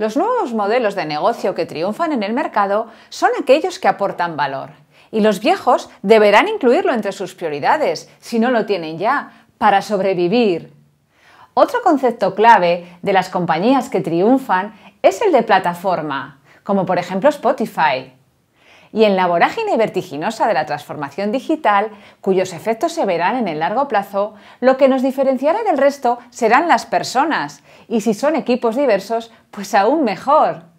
Los nuevos modelos de negocio que triunfan en el mercado son aquellos que aportan valor. Y los viejos deberán incluirlo entre sus prioridades, si no lo tienen ya, para sobrevivir. Otro concepto clave de las compañías que triunfan es el de plataforma, como por ejemplo Spotify y en la vorágine vertiginosa de la transformación digital, cuyos efectos se verán en el largo plazo, lo que nos diferenciará del resto serán las personas, y si son equipos diversos, pues aún mejor.